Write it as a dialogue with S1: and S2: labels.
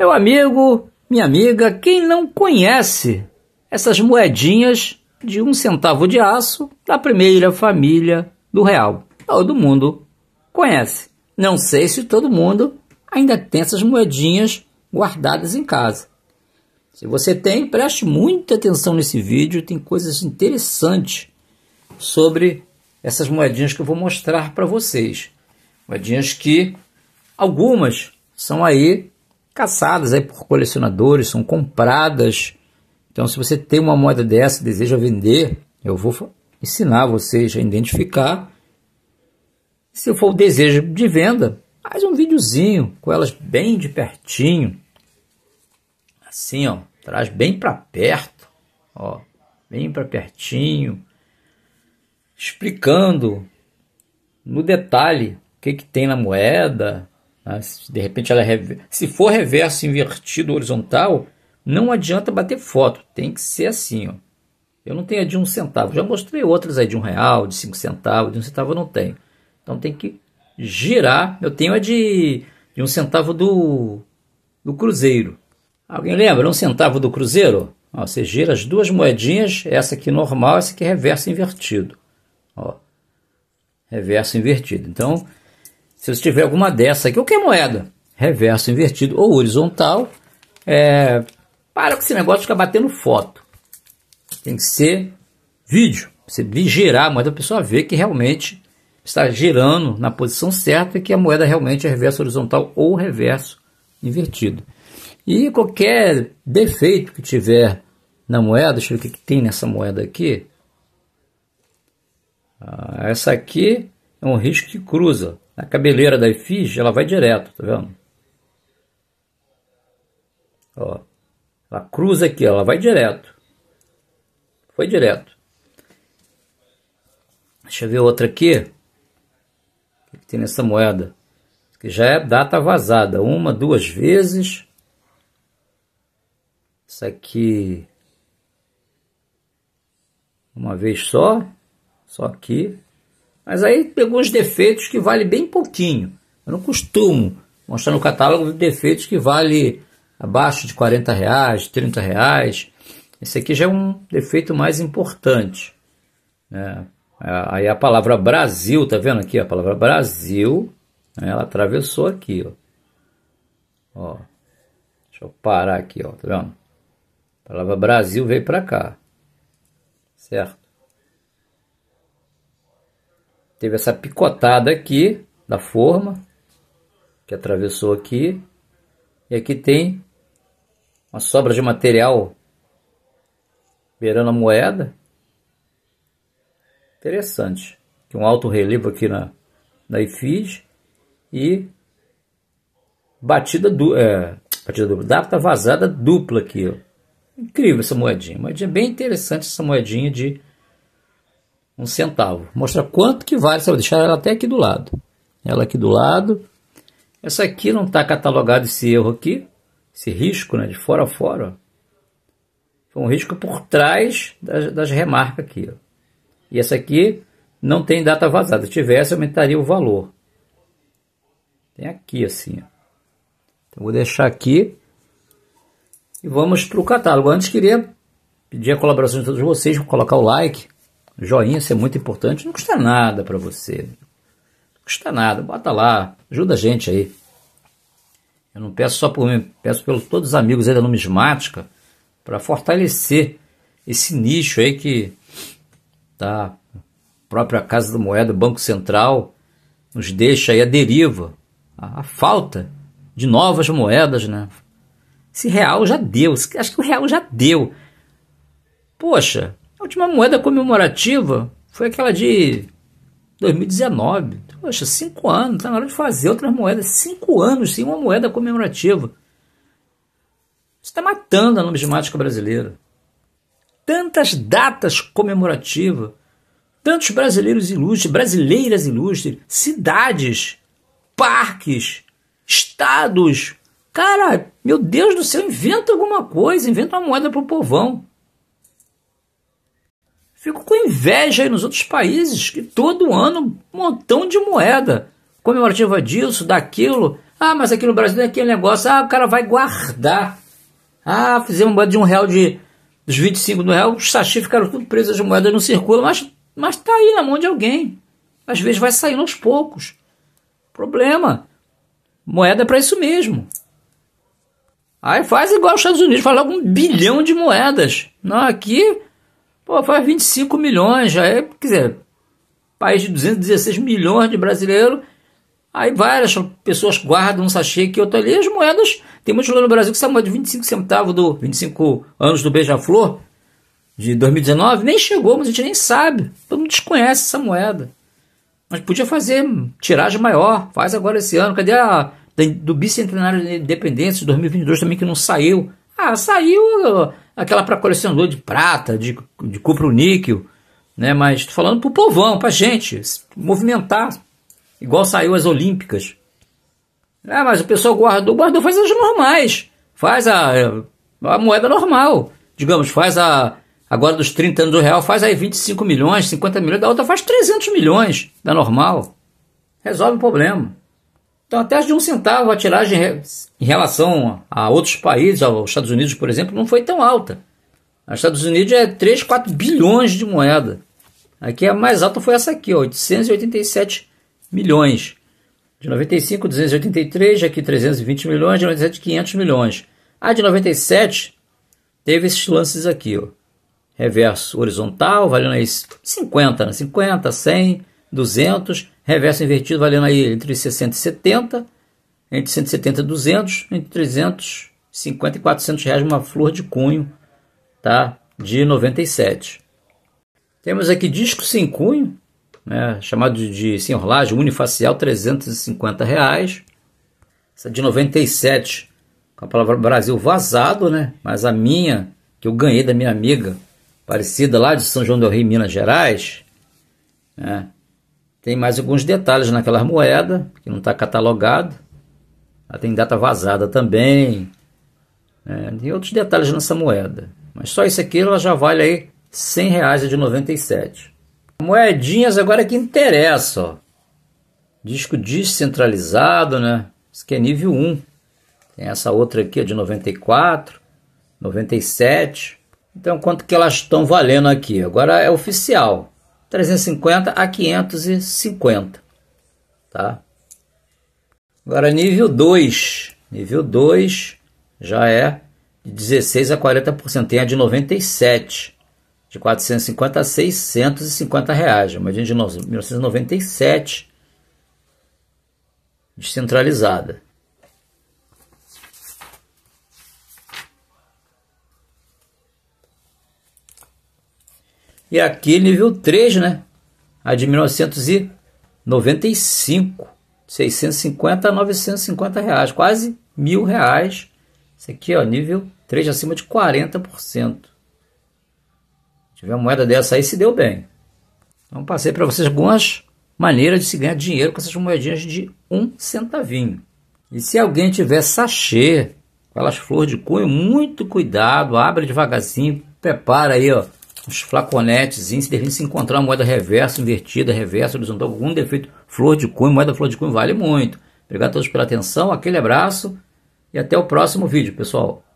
S1: Meu amigo, minha amiga, quem não conhece essas moedinhas de um centavo de aço da primeira família do real? Todo mundo conhece. Não sei se todo mundo ainda tem essas moedinhas guardadas em casa. Se você tem, preste muita atenção nesse vídeo, tem coisas interessantes sobre essas moedinhas que eu vou mostrar para vocês. Moedinhas que algumas são aí caçadas aí por colecionadores, são compradas. Então, se você tem uma moeda dessa, deseja vender, eu vou ensinar vocês a identificar. Se for o desejo de venda, faz um videozinho com elas bem de pertinho. Assim, ó, traz bem para perto, ó, bem para pertinho, explicando no detalhe o que, que tem na moeda, ah, de repente ela é se for reverso invertido horizontal, não adianta bater foto, tem que ser assim, ó. Eu não tenho a de um centavo, já mostrei outras aí de um real, de cinco centavos, de um centavo eu não tenho. Então tem que girar. Eu tenho a de, de um centavo do, do cruzeiro. Alguém lembra? Um centavo do cruzeiro? Ó, você gira as duas moedinhas, essa aqui normal, essa aqui é reverso invertido. Ó, reverso invertido. Então se você tiver alguma dessa aqui, qualquer moeda, reverso invertido ou horizontal, é, para com esse negócio de ficar batendo foto. Tem que ser vídeo. Você girar a moeda, a pessoa ver que realmente está girando na posição certa e que a moeda realmente é reverso horizontal ou reverso invertido. E qualquer defeito que tiver na moeda, deixa eu ver o que, que tem nessa moeda aqui. Ah, essa aqui é um risco que cruza. A cabeleira da efígie, ela vai direto, tá vendo? Ó, ela cruza aqui, ela vai direto. Foi direto. Deixa eu ver outra aqui. O que tem nessa moeda? Que já é data vazada. Uma, duas vezes. Isso aqui. Uma vez só. Só aqui. Mas aí pegou uns defeitos que vale bem pouquinho. Eu não costumo mostrar no catálogo defeitos que vale abaixo de 40 reais, 30 reais. Esse aqui já é um defeito mais importante. Né? É, aí a palavra Brasil, tá vendo aqui? A palavra Brasil, né, ela atravessou aqui, ó. ó. Deixa eu parar aqui, ó, tá vendo? A palavra Brasil veio para cá, certo? teve essa picotada aqui da forma, que atravessou aqui, e aqui tem uma sobra de material beirando a moeda. Interessante. Tem um alto relevo aqui na, na efígie e batida do é, batida dupla, data vazada dupla aqui, ó. Incrível essa moedinha, moedinha bem interessante essa moedinha de um centavo. Mostra quanto que vale, você vai deixar ela até aqui do lado. Ela aqui do lado. Essa aqui não está catalogado esse erro aqui, esse risco, né, de fora a fora. Foi um risco por trás das, das remarcas aqui. Ó. E essa aqui não tem data vazada. Se tivesse, aumentaria o valor. Tem aqui assim. Ó. Então vou deixar aqui e vamos para o catálogo. Antes queria pedir a colaboração de todos vocês, colocar o like, Joinha, isso é muito importante. Não custa nada para você. Não custa nada. Bota lá. Ajuda a gente aí. Eu não peço só por mim, peço pelos todos os amigos aí da numismática para fortalecer esse nicho aí que tá própria Casa da Moeda, Banco Central, nos deixa aí a deriva, a, a falta de novas moedas, né? Esse real já deu, acho que o real já deu. Poxa, a última moeda comemorativa foi aquela de 2019. Poxa, cinco anos, está na hora de fazer outras moedas. Cinco anos sem uma moeda comemorativa. está matando a numismática brasileira. Tantas datas comemorativas, tantos brasileiros ilustres, brasileiras ilustres, cidades, parques, estados. Cara, meu Deus do céu, inventa alguma coisa, inventa uma moeda para o povão. Fico com inveja aí nos outros países, que todo ano um montão de moeda comemorativa disso, daquilo. Ah, mas aqui no Brasil é aquele negócio, ah, o cara vai guardar. Ah, fizemos moeda de um real de dos 25 do real, os sachês ficaram tudo presos, as moedas não circulam, mas, mas tá aí na mão de alguém. Às vezes vai saindo aos poucos. Problema. Moeda é para isso mesmo. Aí faz igual os Estados Unidos, faz logo um bilhão de moedas. Não, aqui Pô, faz 25 milhões, já é, quer dizer, país de 216 milhões de brasileiros, aí várias pessoas guardam um sachê que outro ali, as moedas, tem muitos lugares no Brasil que são moedas de 25 centavos do 25 anos do Beija-Flor, de 2019, nem chegou, mas a gente nem sabe, todo mundo desconhece essa moeda. Mas podia fazer tiragem maior, faz agora esse ano, cadê a do bicentenário da independência de 2022 também que não saiu? Ah, saiu uh, aquela para colecionador de prata, de, de cupro-níquel, né? Mas tô falando para o povão, a gente movimentar, igual saiu as Olímpicas. Ah, mas o pessoal guardou, guardou, faz as normais, faz a, a moeda normal, digamos, faz a agora dos 30 anos do real, faz aí 25 milhões, 50 milhões, da outra faz 300 milhões, da normal. Resolve o problema. Então, até de um centavo a tiragem em relação a outros países, aos Estados Unidos, por exemplo, não foi tão alta. Os Estados Unidos é 3, 4 bilhões de moeda. Aqui a mais alta foi essa aqui, 887 milhões. De 95, 283, aqui 320 milhões, de 97, 500 milhões. A de 97 teve esses lances aqui, ó. Reverso horizontal, valendo aí 50, né? 50, 100, 200 reverso invertido valendo aí entre 60 e 70, entre 170 e 200, entre 350 e 400 reais uma flor de cunho, tá? De 97. Temos aqui disco sem cunho, né? chamado de sem rolagem unifacial, 350 reais. Essa de 97 com a palavra Brasil vazado, né? Mas a minha, que eu ganhei da minha amiga, parecida lá de São João del Rei, Minas Gerais, né? Tem mais alguns detalhes naquela moeda, que não está catalogado. Ela tem data vazada também. Né? Tem outros detalhes nessa moeda. Mas só isso aqui ela já vale aí R$ 100,97. É Moedinhas agora que interessa. Ó. Disco descentralizado, né? Isso aqui é nível 1. Tem essa outra aqui, é de 94, 97. Então, quanto que elas estão valendo aqui? Agora é oficial. 350 a 550, tá? Agora nível 2, nível 2 já é de 16 a 40%, tem a de 97, de 450 a 650 reais, uma de 1997 descentralizada. E aqui nível 3, né? A de 1995, 650 a 950 reais, quase mil reais. Isso aqui, ó, nível 3 acima de 40%. Se tiver uma moeda dessa aí, se deu bem. Então passei para vocês algumas maneiras de se ganhar dinheiro com essas moedinhas de um centavinho. E se alguém tiver sachê, aquelas flores de cunho, muito cuidado, abre devagarzinho, prepara aí, ó os flaconetes devem se encontrar moeda reversa, invertida, reversa, horizontal, algum defeito, flor de cunho, moeda flor de cunho vale muito. Obrigado a todos pela atenção, aquele abraço e até o próximo vídeo, pessoal.